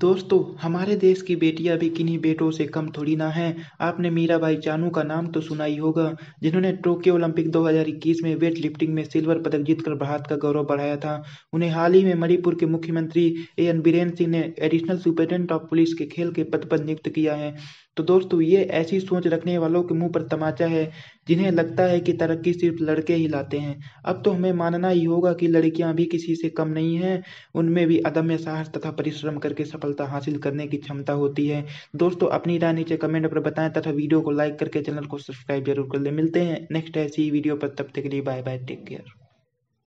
दोस्तों हमारे देश की बेटियां भी किन्हीं बेटों से कम थोड़ी ना हैं आपने मीराबाई चानू का नाम तो सुना ही होगा जिन्होंने टोक्यो ओलंपिक 2021 में वेट लिफ्टिंग में सिल्वर पदक जीतकर भारत का गौरव बढ़ाया था उन्हें हाल ही में मणिपुर के मुख्यमंत्री ए एन बीरेन सिंह ने एडिशनल सुपरिटेंडेंट ऑफ पुलिस के खेल के पद पर नियुक्त किया है तो दोस्तों ये ऐसी सोच रखने वालों के मुंह पर तमाचा है जिन्हें लगता है कि तरक्की सिर्फ लड़के ही लाते हैं अब तो हमें मानना ही होगा कि लड़कियां भी किसी से कम नहीं हैं उनमें भी अदम्य साहस तथा परिश्रम करके सफलता हासिल करने की क्षमता होती है दोस्तों अपनी राय नीचे कमेंट पर बताएं तथा वीडियो को लाइक करके चैनल को सब्सक्राइब जरूर कर ले मिलते हैं नेक्स्ट ऐसी वीडियो पर तब तक के लिए बाय बाय टेक केयर